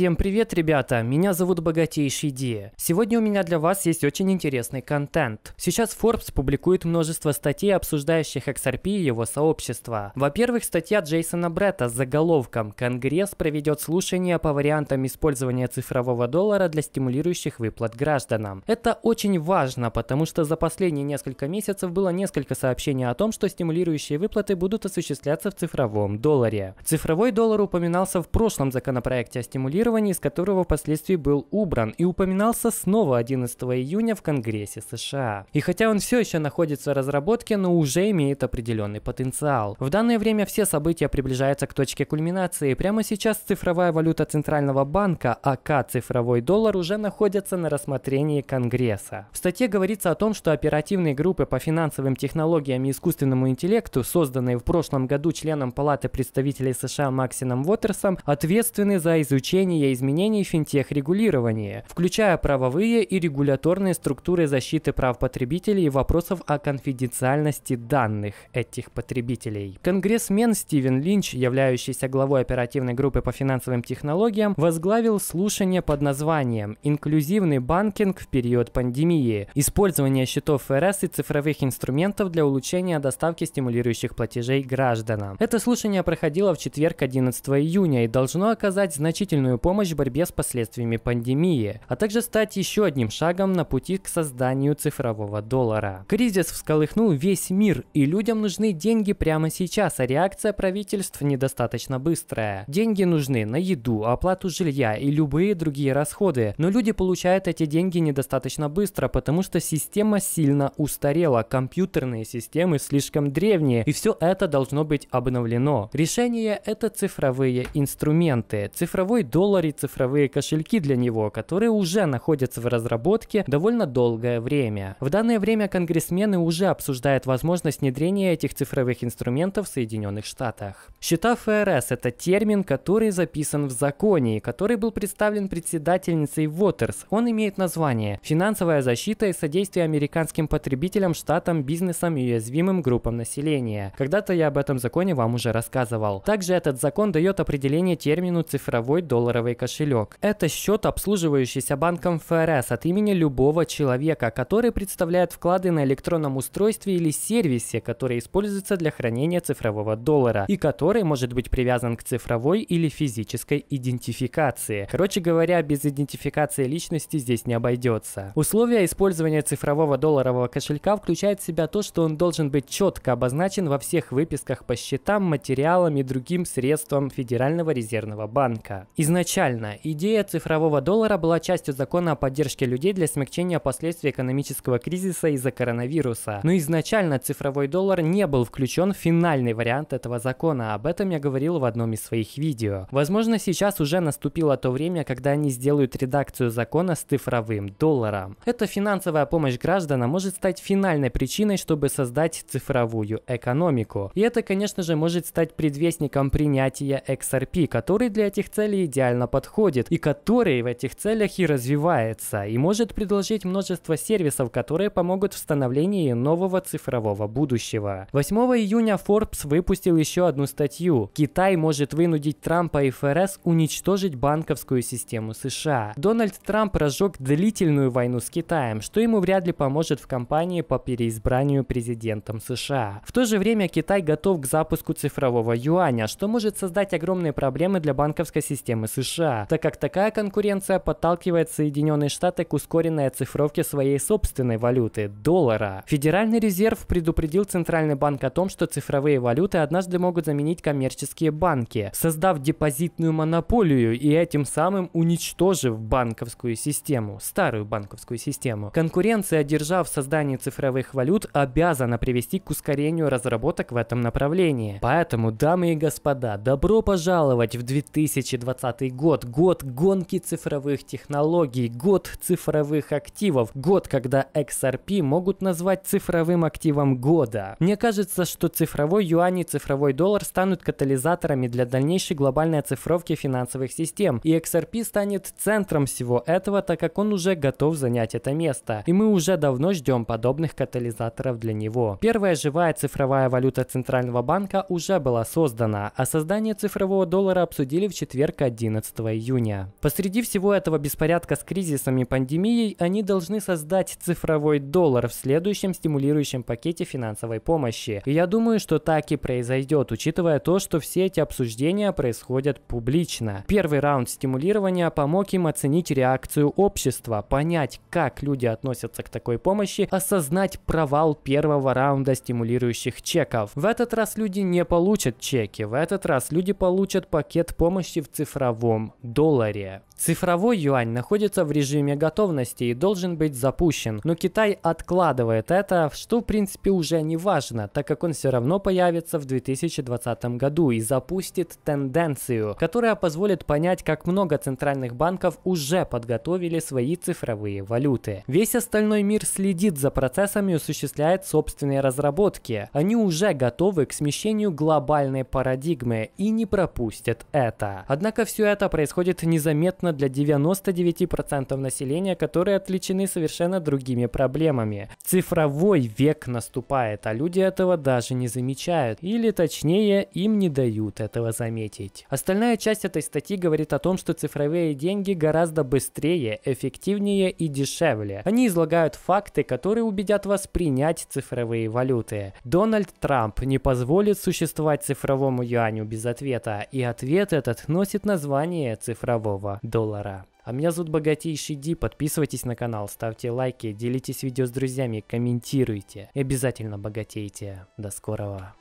Всем привет, ребята! Меня зовут Богатейший Ди. Сегодня у меня для вас есть очень интересный контент. Сейчас Forbes публикует множество статей, обсуждающих XRP и его сообщество. Во-первых, статья Джейсона Бретта с заголовком «Конгресс проведет слушание по вариантам использования цифрового доллара для стимулирующих выплат гражданам». Это очень важно, потому что за последние несколько месяцев было несколько сообщений о том, что стимулирующие выплаты будут осуществляться в цифровом долларе. Цифровой доллар упоминался в прошлом законопроекте о стимулировании финансирования, из которого впоследствии был убран и упоминался снова 11 июня в Конгрессе США. И хотя он все еще находится в разработке, но уже имеет определенный потенциал. В данное время все события приближаются к точке кульминации. Прямо сейчас цифровая валюта Центрального банка, АК цифровой доллар, уже находится на рассмотрении Конгресса. В статье говорится о том, что оперативные группы по финансовым технологиям и искусственному интеллекту, созданные в прошлом году членом Палаты представителей США Максином Уотерсом, ответственны за изучение внедрения изменений в финтех-регулирование, включая правовые и регуляторные структуры защиты прав потребителей и вопросов о конфиденциальности данных этих потребителей. Конгрессмен Стивен Линч, являющийся главой оперативной группы по финансовым технологиям, возглавил слушание под названием «Инклюзивный банкинг в период пандемии. Использование счетов ФРС и цифровых инструментов для улучшения доставки стимулирующих платежей гражданам». Это слушание проходило в четверг 11 июня и должно оказать значительную помощь в борьбе с последствиями пандемии, а также стать еще одним шагом на пути к созданию цифрового доллара. Кризис всколыхнул весь мир, и людям нужны деньги прямо сейчас, а реакция правительств недостаточно быстрая. Деньги нужны на еду, оплату жилья и любые другие расходы, но люди получают эти деньги недостаточно быстро, потому что система сильно устарела, компьютерные системы слишком древние, и все это должно быть обновлено. Решение это цифровые инструменты. Цифровой доллар долларе цифровые кошельки для него, которые уже находятся в разработке довольно долгое время. В данное время конгрессмены уже обсуждают возможность внедрения этих цифровых инструментов в Соединенных Штатах. Счета ФРС – это термин, который записан в законе который был представлен председательницей Waters. Он имеет название «Финансовая защита и содействие американским потребителям, штатам, бизнесам и уязвимым группам населения». Когда-то я об этом законе вам уже рассказывал. Также этот закон дает определение термину «цифровой долларовый долларовый кошелек. Это счет, обслуживающийся банком ФРС от имени любого человека, который представляет вклады на электронном устройстве или сервисе, который используется для хранения цифрового доллара и который может быть привязан к цифровой или физической идентификации. Короче говоря, без идентификации личности здесь не обойдется. Условия использования цифрового долларового кошелька включают в себя то, что он должен быть четко обозначен во всех выписках по счетам, материалам и другим средствам Федерального резервного банка. Изначально Изначально идея цифрового доллара была частью закона о поддержке людей для смягчения последствий экономического кризиса из-за коронавируса. Но изначально цифровой доллар не был включен в финальный вариант этого закона, об этом я говорил в одном из своих видео. Возможно, сейчас уже наступило то время, когда они сделают редакцию закона с цифровым долларом. Эта финансовая помощь гражданам может стать финальной причиной, чтобы создать цифровую экономику. И это, конечно же, может стать предвестником принятия XRP, который для этих целей идеально идеально подходит и который в этих целях и развивается и может предложить множество сервисов, которые помогут в становлении нового цифрового будущего. 8 июня Forbes выпустил еще одну статью. Китай может вынудить Трампа и ФРС уничтожить банковскую систему США. Дональд Трамп разжег длительную войну с Китаем, что ему вряд ли поможет в кампании по переизбранию президентом США. В то же время Китай готов к запуску цифрового юаня, что может создать огромные проблемы для банковской системы США США, так как такая конкуренция подталкивает Соединенные Штаты к ускоренной оцифровке своей собственной валюты – доллара. Федеральный резерв предупредил Центральный банк о том, что цифровые валюты однажды могут заменить коммерческие банки, создав депозитную монополию и этим самым уничтожив банковскую систему, старую банковскую систему. Конкуренция, держав в создании цифровых валют, обязана привести к ускорению разработок в этом направлении. Поэтому, дамы и господа, добро пожаловать в 2020 год год, год гонки цифровых технологий, год цифровых активов, год, когда XRP могут назвать цифровым активом года. Мне кажется, что цифровой юань и цифровой доллар станут катализаторами для дальнейшей глобальной оцифровки финансовых систем, и XRP станет центром всего этого, так как он уже готов занять это место, и мы уже давно ждем подобных катализаторов для него. Первая живая цифровая валюта Центрального банка уже была создана, а создание цифрового доллара обсудили в четверг 11 15 июня. Посреди всего этого беспорядка с кризисом и пандемией они должны создать цифровой доллар в следующем стимулирующем пакете финансовой помощи. И я думаю, что так и произойдет, учитывая то, что все эти обсуждения происходят публично. Первый раунд стимулирования помог им оценить реакцию общества, понять, как люди относятся к такой помощи, осознать провал первого раунда стимулирующих чеков. В этот раз люди не получат чеки, в этот раз люди получат пакет помощи в цифровом любом долларе. Цифровой юань находится в режиме готовности и должен быть запущен, но Китай откладывает это, что в принципе уже не важно, так как он все равно появится в 2020 году и запустит тенденцию, которая позволит понять, как много центральных банков уже подготовили свои цифровые валюты. Весь остальной мир следит за процессами и осуществляет собственные разработки. Они уже готовы к смещению глобальной парадигмы и не пропустят это. Однако все это это происходит незаметно для 99% населения, которые отвлечены совершенно другими проблемами. Цифровой век наступает, а люди этого даже не замечают. Или точнее, им не дают этого заметить. Остальная часть этой статьи говорит о том, что цифровые деньги гораздо быстрее, эффективнее и дешевле. Они излагают факты, которые убедят вас принять цифровые валюты. Дональд Трамп не позволит существовать цифровому юаню без ответа, и ответ этот носит название существование цифрового доллара. А меня зовут Богатейший Ди, подписывайтесь на канал, ставьте лайки, делитесь видео с друзьями, комментируйте и обязательно богатейте. До скорого!